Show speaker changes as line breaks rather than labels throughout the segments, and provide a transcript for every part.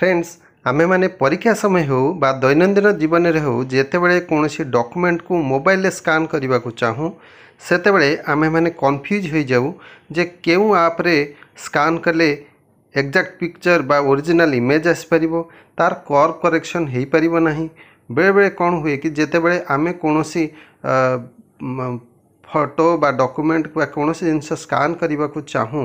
friends ଆମେମାନେ ପରୀକ୍ଷା ସମୟ ହେଉ ବା ଦୈନନ୍ଦିନ ଜୀବନରେ ହେଉ ଯେତେବେଳେ କୌଣସି ଡକ୍ୟୁମେଣ୍ଟକୁ ମୋବାଇଲରେ ସ୍କାନ୍ କରିବାକୁ ଚାହୁଁ ସେତେବେଳେ ଆମେମାନେ କନଫ୍ୟୁଜ୍ ହୋଇଯାଉ ଯେ କେଉଁ ଆପ୍ରେ ସ୍କାନ୍ କଲେ ଏକ୍ଜାକ୍ଟ ପିକ୍ଚର୍ ବା ଓରିଜିନାଲ୍ ଇମେଜ୍ ଆସିପାରିବ ତା'ର କର୍ଭ କରେକ୍ସନ୍ ହୋଇପାରିବ ନାହିଁ ବେଳେବେଳେ କ'ଣ ହୁଏ କି ଯେତେବେଳେ ଆମେ କୌଣସି ଫଟୋ ବା ଡକ୍ୟୁମେଣ୍ଟ ବା କୌଣସି ଜିନିଷ ସ୍କାନ୍ କରିବାକୁ ଚାହୁଁ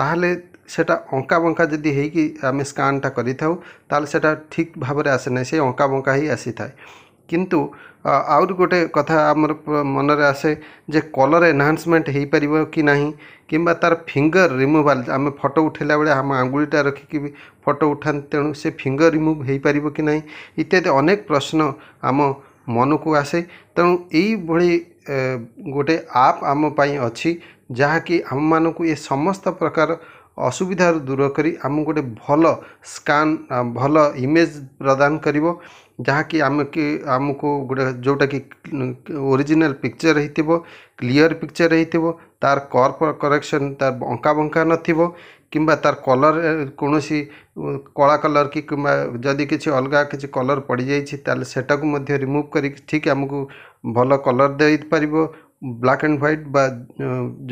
ତାହେଲେ সেটা ଅଙ୍କା ବଙ୍କା ଯଦି ହେଇକି ଆମେ ସ୍କାନ୍ଟା କରିଥାଉ ତାହେଲେ ସେଟା ଠିକ୍ ଭାବରେ ଆସେ ନାହିଁ ସେ ଅଙ୍କା ବଙ୍କା ହେଇ ଆସିଥାଏ କିନ୍ତୁ ଆହୁରି ଗୋଟେ କଥା ଆମର ମନରେ ଆସେ ଯେ କଲର୍ ଏନ୍ହାନ୍ସମେଣ୍ଟ ହେଇପାରିବ କି ନାହିଁ କିମ୍ବା ତା'ର ଫିଙ୍ଗର ରିମୁଭାଲ୍ ଆମେ ଫଟୋ ଉଠାଇଲା ବେଳେ ଆମ ଆଙ୍ଗୁଳିଟା ରଖିକି ବି ଫଟୋ ଉଠାନ୍ତି ତେଣୁ ସେ ଫିଙ୍ଗର ରିମୁଭ୍ ହେଇପାରିବ କି ନାହିଁ ଇତ୍ୟାଦି ଅନେକ ପ୍ରଶ୍ନ ଆମ ମନକୁ ଆସେ ତେଣୁ ଏଇଭଳି ଗୋଟେ ଆପ୍ ଆମ ପାଇଁ ଅଛି ଯାହାକି ଆମମାନଙ୍କୁ ଏ ସମସ୍ତ ପ୍ରକାର ଅସୁବିଧାରୁ ଦୂର କରି ଆମକୁ ଗୋଟେ ଭଲ ସ୍କାନ୍ ଭଲ ଇମେଜ୍ ପ୍ରଦାନ କରିବ ଯାହାକି ଆମେ କି ଆମକୁ ଗୋଟେ ଯେଉଁଟାକି ଓରିଜିନାଲ୍ ପିକ୍ଚର୍ ହେଇଥିବ କ୍ଲିଅର୍ ପିକ୍ଚର୍ ହେଇଥିବ ତା'ର କର୍ପ କରେକ୍ସନ୍ ତା'ର ଅଙ୍କା ବଙ୍କା ନଥିବ କିମ୍ବା ତା'ର କଲର୍ କୌଣସି କଳା କଲର୍ କି କିମ୍ବା ଯଦି କିଛି ଅଲଗା କିଛି କଲର୍ ପଡ଼ିଯାଇଛି ତାହେଲେ ସେଟାକୁ ମଧ୍ୟ ରିମୁଭ୍ କରିକି ଠିକ୍ ଆମକୁ ଭଲ କଲର୍ ଦେଇପାରିବ ବ୍ଲାକ୍ ଆଣ୍ଡ ହ୍ୱାଇଟ୍ ବା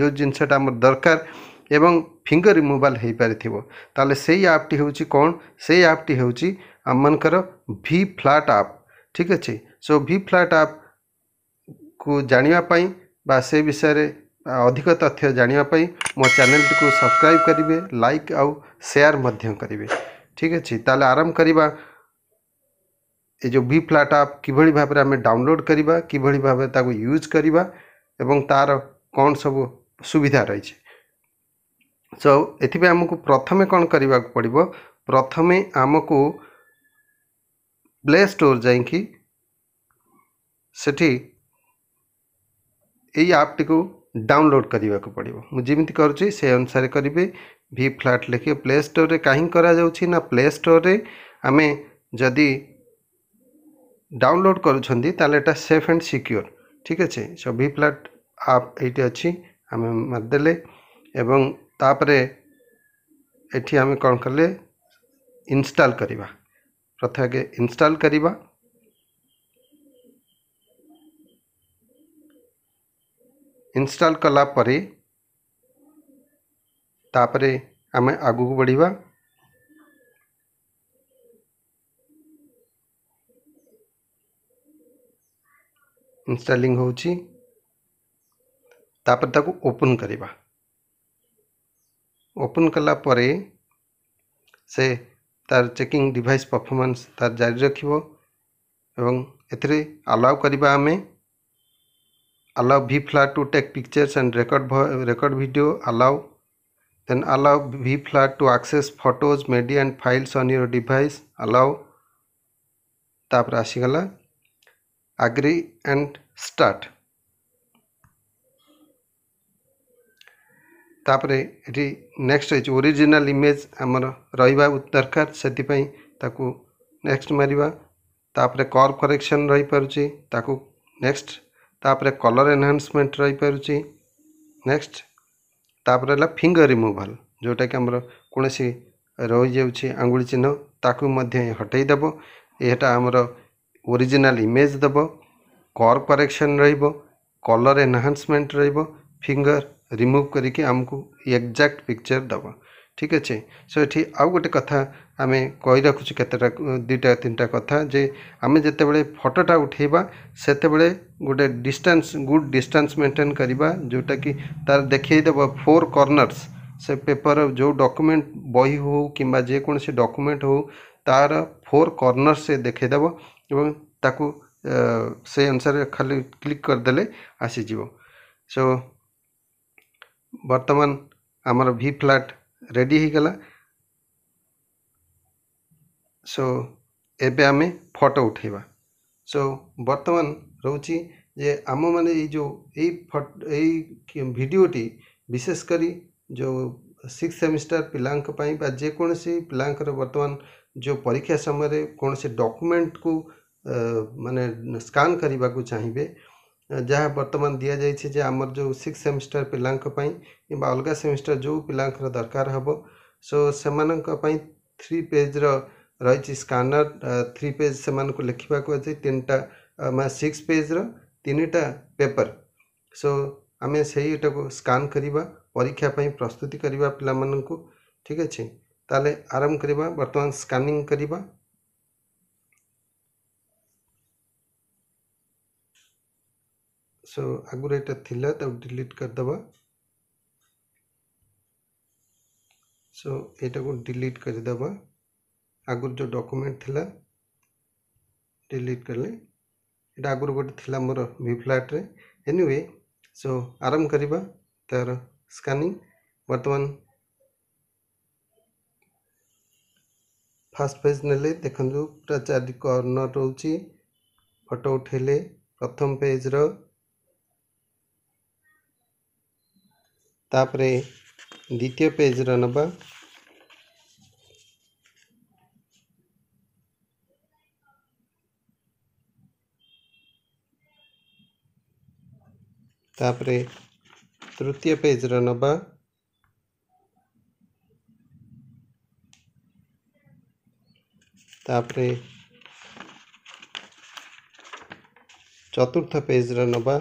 ଯେଉଁ ଜିନିଷଟା ଆମର ଦରକାର एवं फिंगर रिमुवाल हो पारे से आप्टी हूँ कौन से आप्टी हूँ आम मर भि फ्लाट आप ठीक अच्छे सो भि फ्लाट आप को जानापी से विषय अधिक तथ्य जानापी मो चेल टी सब्सक्राइब करेंगे लाइक आउ सेयार करेंगे ठीक अच्छे तेल आरंभ करवा जो भि फ्लाट आप कि भाव डाउनलोड करवा कि भाव यूज करवा तार कौन सब सुविधा रही है ସୋ ଏଥିପାଇଁ ଆମକୁ ପ୍ରଥମେ କ'ଣ କରିବାକୁ ପଡ଼ିବ ପ୍ରଥମେ ଆମକୁ ପ୍ଲେ ଷ୍ଟୋର୍ ଯାଇକି ସେଠି ଏଇ ଆପ୍ଟିକୁ ଡାଉନଲୋଡ଼୍ କରିବାକୁ ପଡ଼ିବ ମୁଁ ଯେମିତି କରୁଛି ସେ ଅନୁସାରେ କରିବେ ଭି ଫ୍ଲାଟ୍ ଲେଖିବେ ପ୍ଲେ ଷ୍ଟୋର୍ରେ କାହିଁକି କରାଯାଉଛି ନା ପ୍ଲେ ଷ୍ଟୋର୍ରେ ଆମେ ଯଦି ଡାଉନଲୋଡ଼୍ କରୁଛନ୍ତି ତାହେଲେ ଏଇଟା ସେଫ୍ ଆଣ୍ଡ ସିକ୍ୟୁର୍ ଠିକ୍ ଅଛି ସୋ ଭି ଫ୍ଲାଟ୍ ଆପ୍ ଏଇଠି ଅଛି ଆମେ ମାରିଦେଲେ ଏବଂ तापी आम कौन कले इनस्टल करवा प्रथम आगे इनस्टल करवा इनस्टल कलापर आम आगक बढ़िया इनस्टलिंग ओपन करवा ओपन कला से तार चेकिंग डिवाइस परफॉर्मेंस तार जारी रख एलाउ करवा आम अलाउ भि फ्लाट to take pictures and record record video allow then allow भि फ्लाट to access photos media and files on your device allow तापर आसीगला आग्री एंड स्टार्ट ତାପରେ ଏଠି ନେକ୍ସଟ ରହିଛି ଓରିଜିନାଲ ଇମେଜ୍ ଆମର ରହିବା ଦରକାର ସେଥିପାଇଁ ତାକୁ ନେକ୍ସଟ ମାରିବା ତାପରେ କର୍ କରେକ୍ସନ୍ ରହିପାରୁଛି ତାକୁ ନେକ୍ସଟ ତାପରେ କଲର୍ ଏନହାନ୍ସମେଣ୍ଟ ରହିପାରୁଛି ନେକ୍ସଟ ତାପରେ ହେଲା ଫିଙ୍ଗର ରିମୁଭାଲ୍ ଯେଉଁଟାକି ଆମର କୌଣସି ରହିଯାଉଛି ଆଙ୍ଗୁଳି ଚିହ୍ନ ତାକୁ ମଧ୍ୟ ହଟେଇ ଦେବ ଏଇଟା ଆମର ଓରିଜିନାଲ ଇମେଜ୍ ଦେବ କର୍ କରେକ୍ସନ୍ ରହିବ କଲର୍ ଏନହାନ୍ସମେଣ୍ଟ ରହିବ ଫିଙ୍ଗର रिमूव करके आमको एक्जाक्ट पिक्चर दब ठीक अच्छे सो ये आउ गोटे कथा आम कही रखु के दुटा तीन टा कथा जे आम जिते फटोटा उठेबा से गोटे डिस्टेंस गुड डिस्टेंस मेंटेन करवा जोटा कि तार देखेदेव फोर कर्णर्स से पेपर जो डॉक्यूमेंट बही हो कि जेकोसी डॉक्यूमेंट हो तार फोर कर्णर्स से देखेदेव एवं ताकू से अनुसार खाली क्लिक करदे आसीज सो बर्तमान आमर भि फ्लाट रेडीगला सो एबे आमे फोटो उठेबा सो बर्तमान रोची जे आम मैंने जो यीडटी विशेषकर जो सिक्स सेमिस्टर पाई बा जे जेकोसी पिलांकर वर्तमान जो परीक्षा समय कौन से डॉक्यूमेंट को मान स्कान करने को चाहिए जहाँ बर्तमान दि जाए जे आमर जो सिक्स सेमिस्टर पाई कि अलग सेमिस्टर जो पिला दरकार हे सो से थ्री पेज्र रही स्कानर थ्री पेज से लिखा तीन टाइम सिक्स पेज्र तीन टा पेपर सो आम से स्कान परीक्षापी प्रस्तुति करवा पा ठीक अच्छे तेल आरम्भ करवा बर्तमान स्कानिंग करवा सो आगुरी एटा थिला डिलीट करदे सो एटा को डिलीट करदे दबा आगुरी जो डॉक्यूमेंट थिला डिलीट करले एटा आगुरी गोटे थी मोर भि फ्लाट्रे एनिवे सो आरंभ करवा तार बर्तमान फास्ट पेज ପେଜ୍ ନେଲେ ଦେଖନ୍ତୁ ପୁରା ଚାରି କର୍ଣ୍ଣର ରହୁଛି ଫଟୋ ଉଠାଇଲେ ପ୍ରଥମ ପେଜ୍ର ତାପରେ ଦ୍ୱିତୀୟ ପେଜ୍ର ନେବା ତାପରେ ତୃତୀୟ ପେଜ୍ର ନେବା ତାପରେ ଚତୁର୍ଥ ପେଜ୍ର ନେବା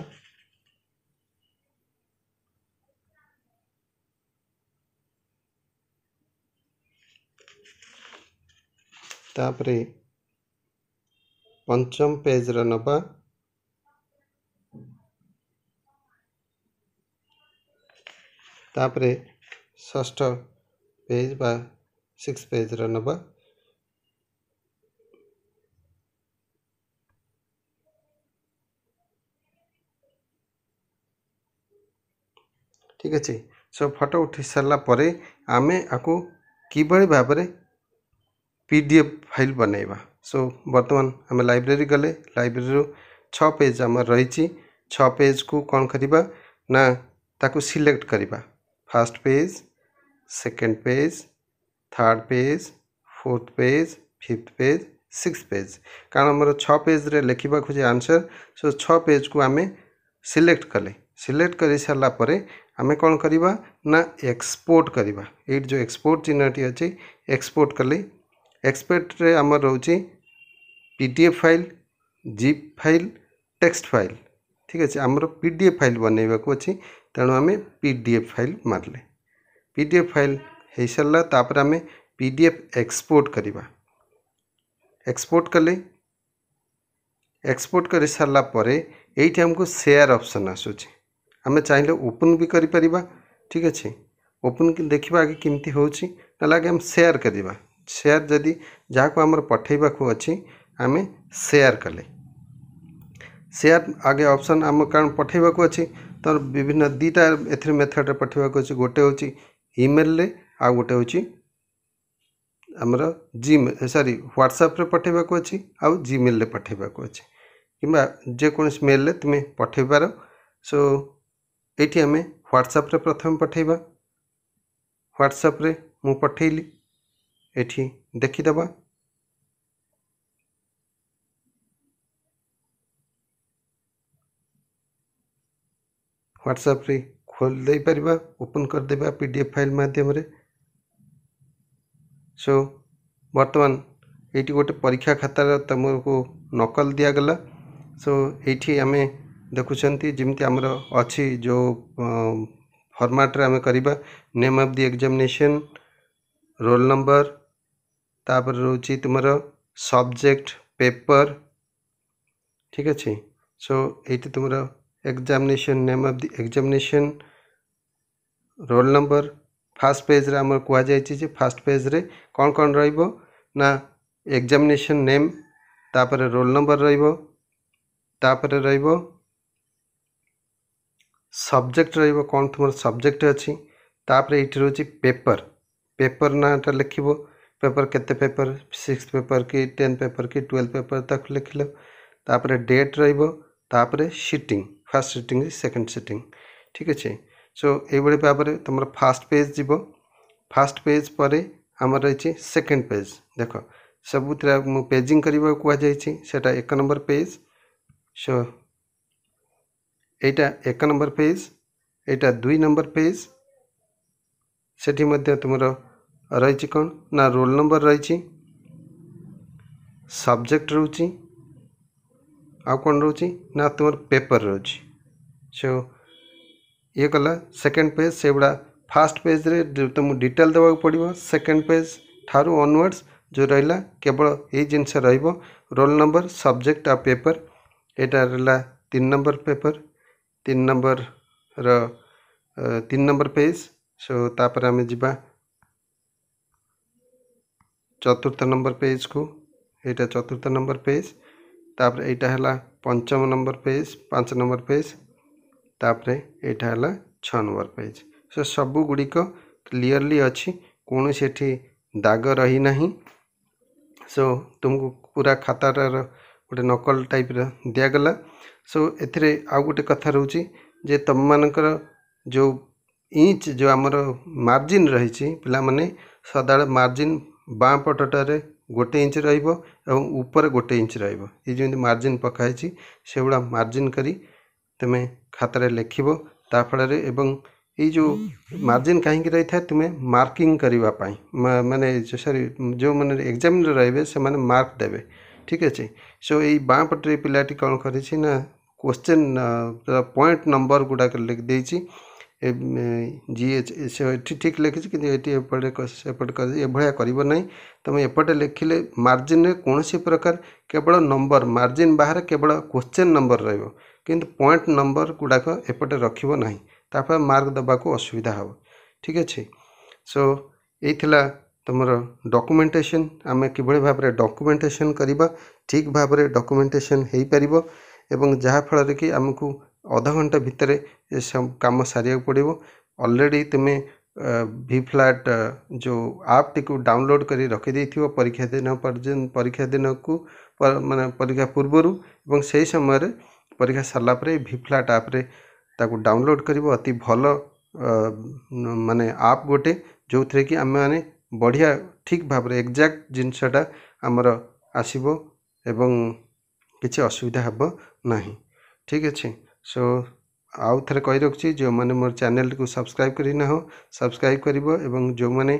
ତା'ପରେ ପଞ୍ଚମ ପେଜ୍ର ନେବା ତା'ପରେ ଷଷ୍ଠ ପେଜ୍ ବା ସିକ୍ସ ପେଜ୍ର ନେବା ଠିକ୍ ଅଛି ସବୁ ଫଟୋ ଉଠାଇ ସାରିଲା ପରେ ଆମେ ଆକୁ କିଭଳି ଭାବରେ पीडीएफ फाइल बनवा सो बर्तमान आम लाइब्रेरी गले लाइब्रेर छ पेज आम रही छ पेज को कौन करवा ना ताको सिलेक्ट करवा first page second page third page fourth page fifth page six page कारण आम छेज लिखा खोजे आंसर सो छ पेज को आम सिलेक्ट कले सिलेक्ट कर सारापर आम कौन करवा ना एक्सपोर्ट करवा ये जो एक्सपोर्ट चिन्हटी अच्छे एक्सपोर्ट कले एक्सपर्ट आम रोज़ P D F file zip file text file ठीक अच्छे आमर एफ फाइल बनवाक अच्छी तेणु आम पी डी एफ फाइल मारे एफ फाइल हो सरलापर आम पीडीएफ एक्सपोर्ट करवा एक्सपोर्ट कले एक्सपोर्ट कर सारापर ये आमको सेयार अपसन आसूँ आम चाहिए ओपन भी कर ठीक अच्छे ओपन देखा आगे किमती होगा सेयार करवा ସେୟାର ଯଦି ଯାହାକୁ ଆମର ପଠାଇବାକୁ ଅଛି ଆମେ ସେୟାର କଲେ ସେୟାର ଆଗେ ଅପସନ୍ ଆମ କାରଣ ପଠାଇବାକୁ ଅଛି ତ ବିଭିନ୍ନ ଦୁଇଟା ଏଥିରେ ମେଥଡ଼ରେ ପଠାଇବାକୁ ଅଛି ଗୋଟେ ହେଉଛି ଇମେଲରେ ଆଉ ଗୋଟେ ହେଉଛି ଆମର ଜିମେଲ ସରି ହ୍ୱାଟ୍ସଆପ୍ରେ ପଠାଇବାକୁ ଅଛି ଆଉ ଜିମେଲରେ ପଠାଇବାକୁ ଅଛି କିମ୍ବା ଯେକୌଣସି ମେଲରେ ତୁମେ ପଠାଇ ପାର ସୋ ଏଇଠି ଆମେ ହ୍ୱାଟ୍ସଆପ୍ରେ ପ୍ରଥମେ ପଠାଇବା ହ୍ୱାଟ୍ସଆପ୍ରେ ମୁଁ ପଠାଇଲି एटी ह्वाट्सअप खोल दे पार ओपन कर देबा पीडीएफ फाइल माध्यम सो so, वर्तमान एटी गोटे परीक्षा खाता तुमको नकल दिगला सो ये आम देखुं जमी आमर अच्छी जो फर्माट्रे आम करवा name of the examination roll number ତାପରେ ରହୁଛି ତୁମର ସବଜେକ୍ଟ ପେପର୍ ଠିକ୍ ଅଛି ସୋ ଏଇଠି ତୁମର examination name of the examination roll number first ପେଜ୍ରେ ଆମର କୁହାଯାଇଛି ଯେ ଫାର୍ଷ୍ଟ ପେଜ୍ରେ କ'ଣ କ'ଣ ରହିବ ନା ଏକ୍ଜାମିନେସନ୍ ନେମ୍ ତାପରେ ରୋଲ୍ ନମ୍ବର ରହିବ ତାପରେ ରହିବ ସବଜେକ୍ଟ ରହିବ କ'ଣ ତୁମର ସବଜେକ୍ଟ ଅଛି ତାପରେ ଏଇଠି ରହୁଛି ପେପର୍ ପେପର୍ ନାଁଟା ଲେଖିବ પેપર કેતે પેપર સિક્સ પેપર କି ଟେନ୍ ପେପର୍ କି ଟୁଏଲ୍ଭ ପେପର୍ ତାକୁ ଲେଖିଲ ତାପରେ ଡେଟ୍ ରହିବ ତାପରେ sitting first sitting second sitting ଠିକ୍ ଅଛି ସୋ ଏଇଭଳି ଭାବରେ ତୁମର ଫାର୍ଷ୍ଟ ପେଜ୍ ଯିବ ଫାର୍ଷ୍ଟ ପେଜ୍ ପରେ ଆମର ରହିଛି ସେକେଣ୍ଡ ପେଜ୍ ଦେଖ ସବୁଥିରେ ମୁଁ ପେଜିଂ କରିବାକୁ କୁହାଯାଇଛି ସେଇଟା ଏକ ନମ୍ବର ପେଜ୍ ସୋ ଏଇଟା ଏକ ନମ୍ବର ପେଜ୍ ଏଇଟା ଦୁଇ ନମ୍ବର ପେଜ୍ ସେଠି ମଧ୍ୟ ତୁମର रही कौन ना रोल नंबर रही सब्जेक्ट रोच आ ना तुम पेपर रोच सो ये कला सेकेंड पेज से गुड़ा फास्ट पेज रे तुमको डिटेल देवा पड़ो सेकेंड पेज ठारू अनवर्ड्स जो रहा केवल ये जिनस रोल नंबर सब्जेक्ट आ पेपर यटा रहा तीन नंबर पेपर तीन नंबर रन नंबर पेज सो तापर आम जी ଚତୁର୍ଥ ନମ୍ବର ପେଜ୍କୁ ଏଇଟା ଚତୁର୍ଥ ନମ୍ବର ପେଜ୍ ତାପରେ ଏଇଟା ହେଲା ପଞ୍ଚମ ନମ୍ବର ପେଜ୍ ପାଞ୍ଚ ନମ୍ବର ପେଜ୍ ତାପରେ ଏଇଟା ହେଲା ଛଅ ନମ୍ବର ପେଜ୍ ସେ ସବୁଗୁଡ଼ିକ କ୍ଲିଅରଲି ଅଛି କୌଣସି ଏଠି ଦାଗ ରହିନାହିଁ ସୋ ତୁମକୁ ପୁରା ଖାତାଟାର ଗୋଟେ ନକଲ ଟାଇପ୍ର ଦିଆଗଲା ସୋ ଏଥିରେ ଆଉ ଗୋଟେ କଥା ରହୁଛି ଯେ ତୁମମାନଙ୍କର ଯେଉଁ ଇଞ୍ଚ ଯେଉଁ ଆମର ମାର୍ଜିନ୍ ରହିଛି ପିଲାମାନେ ସଦାବେଳେ ମାର୍ଜିନ୍ ବାଁ ପଟଟାରେ ଗୋଟେ ଇଞ୍ଚ ରହିବ ଏବଂ ଉପରେ ଗୋଟେ ଇଞ୍ଚ ରହିବ ଏ ଯେମିତି ମାର୍ଜିନ୍ ପକାହେଇଛି ସେଗୁଡ଼ା ମାର୍ଜିନ୍ କରି ତୁମେ ଖାତାରେ ଲେଖିବ ତା ଫଳରେ ଏବଂ ଏଇ ଯେଉଁ ମାର୍ଜିନ୍ କାହିଁକି ରହିଥାଏ ତୁମେ ମାର୍କିଂ କରିବା ପାଇଁ ମାନେ ସରି ଯେଉଁମାନେ ଏକ୍ଜାମିନ୍ରେ ରହିବେ ସେମାନେ ମାର୍କ ଦେବେ ଠିକ୍ ଅଛି ସୋ ଏଇ ବାଁ ପଟରେ ପିଲାଟି କ'ଣ କରିଛି ନା କୋଶ୍ଚିନ୍ ପଏଣ୍ଟ ନମ୍ବର ଗୁଡ଼ାକ ଦେଇଛି ଯିଏ ସେ ଏଠି ଠିକ୍ ଲେଖିଛି କିନ୍ତୁ ଏଠି ଏପଟେ ସେପଟେ ଏଭଳିଆ କରିବ ନାହିଁ ତୁମେ ଏପଟେ ଲେଖିଲେ ମାର୍ଜିନରେ କୌଣସି ପ୍ରକାର କେବଳ ନମ୍ବର ମାର୍ଜିନ ବାହାରେ କେବଳ କୋଶ୍ଚିନ୍ ନମ୍ବର ରହିବ କିନ୍ତୁ ପଏଣ୍ଟ ନମ୍ବର ଗୁଡ଼ାକ ଏପଟେ ରଖିବ ନାହିଁ ତାପରେ ମାର୍କ ଦେବାକୁ ଅସୁବିଧା ହେବ ଠିକ୍ ଅଛି ସୋ ଏଇଥିଲା ତୁମର ଡକୁମେଣ୍ଟେସନ୍ ଆମେ କିଭଳି ଭାବରେ ଡକ୍ୟୁମେଣ୍ଟେସନ୍ କରିବା ଠିକ୍ ଭାବରେ ଡକ୍ୟୁମେଣ୍ଟେସନ୍ ହୋଇପାରିବ ଏବଂ ଯାହାଫଳରେ କି ଆମକୁ ଅଧଘଣ୍ଟା ଭିତରେ କାମ ସାରିବାକୁ ପଡ଼ିବ ଅଲରେଡ଼ି ତୁମେ ଭି ଫ୍ଲାଟ୍ ଯେଉଁ ଆପ୍ଟିକୁ ଡାଉନଲୋଡ଼୍ କରି ରଖିଦେଇଥିବ ପରୀକ୍ଷା ଦିନ ପରୀକ୍ଷା ଦିନକୁ ମାନେ ପରୀକ୍ଷା ପୂର୍ବରୁ ଏବଂ ସେହି ସମୟରେ ପରୀକ୍ଷା ସରିଲା ପରେ ଭି ଫ୍ଲାଟ୍ ଆପ୍ରେ ତାକୁ ଡାଉନଲୋଡ଼୍ କରିବ ଅତି ଭଲ ମାନେ ଆପ୍ ଗୋଟେ ଯେଉଁଥିରେ କି ଆମେମାନେ ବଢ଼ିଆ ଠିକ୍ ଭାବରେ ଏକ୍ଜାକ୍ଟ ଜିନିଷଟା ଆମର ଆସିବ ଏବଂ କିଛି ଅସୁବିଧା ହେବ ନାହିଁ ଠିକ୍ ଅଛି ସୋ ଆଉ ଥରେ କହି ରଖୁଛି ଯେଉଁମାନେ ମୋର ଚ୍ୟାନେଲ୍ଟିକୁ ସବସ୍କ୍ରାଇବ୍ କରିନାହଁ ସବସ୍କ୍ରାଇବ୍ କରିବ ଏବଂ ଯେଉଁମାନେ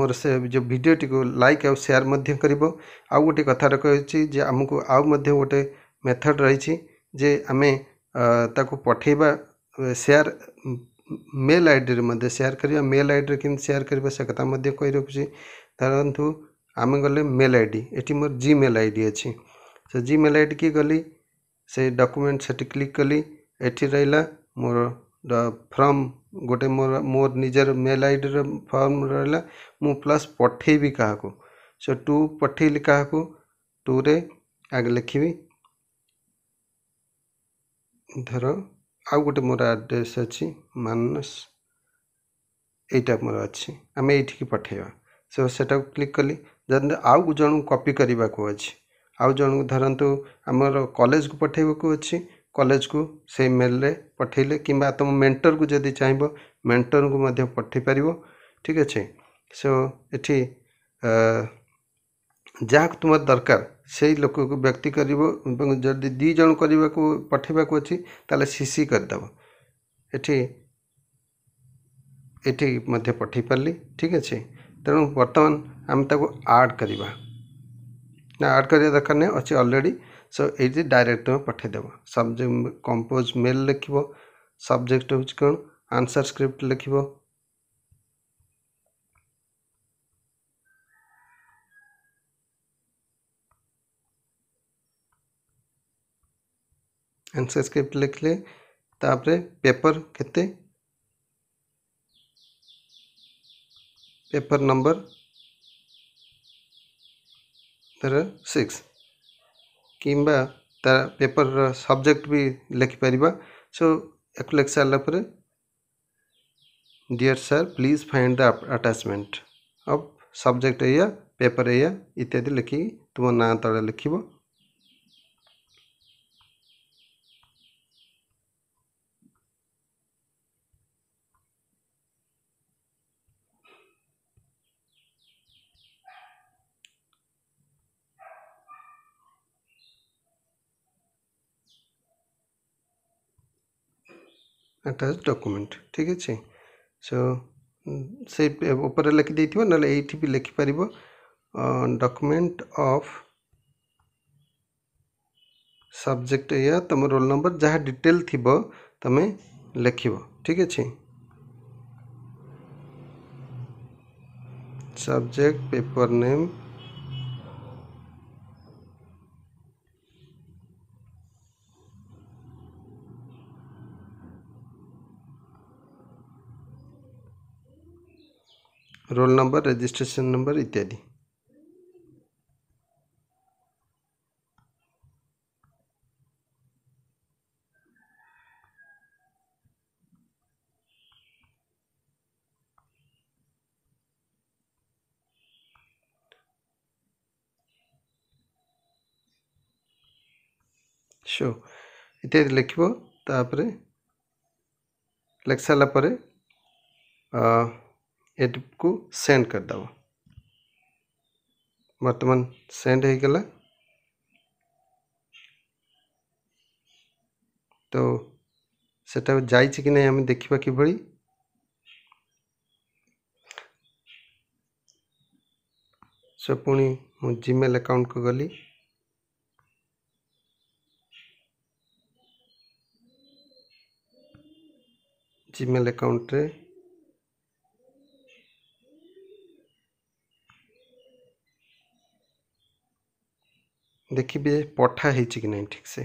ମୋର ସେ ଯେଉଁ ଭିଡ଼ିଓଟିକୁ ଲାଇକ୍ ଆଉ ସେୟାର୍ ମଧ୍ୟ କରିବ ଆଉ ଗୋଟେ କଥା ରଖାଯାଇଛି ଯେ ଆମକୁ ଆଉ ମଧ୍ୟ ଗୋଟେ ମେଥଡ଼ ରହିଛି ଯେ ଆମେ ତାକୁ ପଠାଇବା ସେୟାର୍ ମେଲ୍ ଆଇଡ଼ିରେ ମଧ୍ୟ ସେୟାର୍ କରିବା ମେଲ୍ ଆଇଡ଼ିରେ କେମିତି ସେୟାର୍ କରିବା ସେ କଥା ମଧ୍ୟ କହି ରଖୁଛି ଧରନ୍ତୁ ଆମେ ଗଲେ ମେଲ୍ ଆଇ ଡ଼ି ଏଠି ମୋର ଜିମେଲ୍ ଆଇ ଡ଼ି ଅଛି से जी मेल आई डी गली से डॉक्यूमेंट से क्लिक कली एटी रहा मोर फर्म गोटे मोर मोर निजर मेल आई डी फर्म रहा मु प्लस पठेबी क्या सो टू पठेली क्या टू रे आगे लिखी धर आ गोटे मोर आड्रेस अच्छी मानस यहीटा मोर अच्छे आम ये पठेबा सो से क्लिक कली जन आउ जन कपी करने को अच्छी ଆଉ ଜଣକୁ ଧରନ୍ତୁ ଆମର କଲେଜକୁ ପଠାଇବାକୁ ଅଛି କଲେଜକୁ ସେଇ ମେଲ୍ରେ ପଠାଇଲେ କିମ୍ବା ତୁମ ମେଣ୍ଟରକୁ ଯଦି ଚାହିଁବ ମେଣ୍ଟରଙ୍କୁ ମଧ୍ୟ ପଠାଇ ପାରିବ ଠିକ୍ ଅଛି ସୋ ଏଠି ଯାହାକୁ ତୁମର ଦରକାର ସେଇ ଲୋକକୁ ବ୍ୟକ୍ତି କରିବ ଏବଂ ଯଦି ଦୁଇ ଜଣ କରିବାକୁ ପଠାଇବାକୁ ଅଛି ତାହେଲେ ସିସି କରିଦେବ ଏଠି ଏଠି ମଧ୍ୟ ପଠାଇ ପାରିଲି ଠିକ୍ ଅଛି ତେଣୁ ବର୍ତ୍ତମାନ ଆମେ ତାକୁ ଆଡ଼୍ କରିବା ऐड कर दरकार नहीं अच्छे अलरेडी सो ये डायरेक्ट तुम पठेदेव सब्जेक्ट कंपोज मेल लिख सब्जेक्ट हूँ कौन आंसर स्क्रिप्ट लिख आंसर स्क्रिप्ट लिखले तापर पेपर के पेपर नंबर एरर सिक्स किंबा तार पेपर सब्जेक्ट भी लिखिपर सो एक लिख सारापुर dear sir please find the attachment अब सब्जेक्ट एया पेपर एया इत्यादि लिखिक तुम ना तेल लिख ଆଟାଚ୍ ଡକ୍ୟୁମେଣ୍ଟ ଠିକ୍ ଅଛି ସୋ ସେଇ ଉପରେ ଲେଖିଦେଇଥିବ ନହେଲେ ଏଇଠି ବି ଲେଖିପାରିବ ଡକ୍ୟୁମେଣ୍ଟ ଅଫ୍ ସବଜେକ୍ଟ ଏଇଆ ତୁମ ରୋଲ୍ ନମ୍ବର ଯାହା ଡିଟେଲ୍ ଥିବ ତୁମେ ଲେଖିବ ଠିକ୍ ଅଛି subject paper name roll number registration number इत्यादि शो इत्यादि लिखे लिख सारापर एप को सेंड करद बर्तमान सेंड हो गला तो से जाई कि नहीं देखा कि भाई सो पुणी मु जिमेल अकाउंट को गली जिमेल अकाउंट अकाउंट्रे ଦେଖିବି ପଠା ହେଇଛି କି ନାହିଁ ଠିକ୍ସେ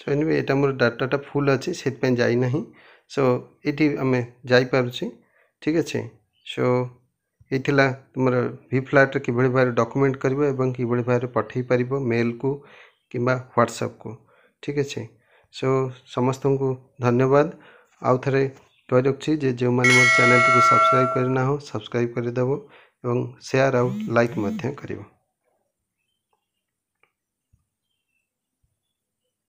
ସୋ ଏନିୱେ ଏଇଟା ମୋର ଡାଟାଟା ଫୁଲ୍ ଅଛି ସେଥିପାଇଁ ଯାଇନାହିଁ ସୋ ଏଇଠି ଆମେ ଯାଇପାରୁଛି ଠିକ୍ ଅଛି ସୋ ଏଇ ଥିଲା ତୁମର ଭି ଫ୍ଲାଟ୍ରେ କିଭଳି ଭାବରେ ଡକୁମେଣ୍ଟ କରିବ ଏବଂ କିଭଳି ଭାବରେ ପଠାଇ ପାରିବ ମେଲ୍କୁ କିମ୍ବା ହ୍ୱାଟ୍ସଆପ୍କୁ ଠିକ୍ ଅଛି सो समस्त को धन्यवाद आउ थे कह रखी जो मैंने मोर चेल टी सब्सक्राइब करना हो सब्सक्राइब करदेव और सेयार आउ लाइक कर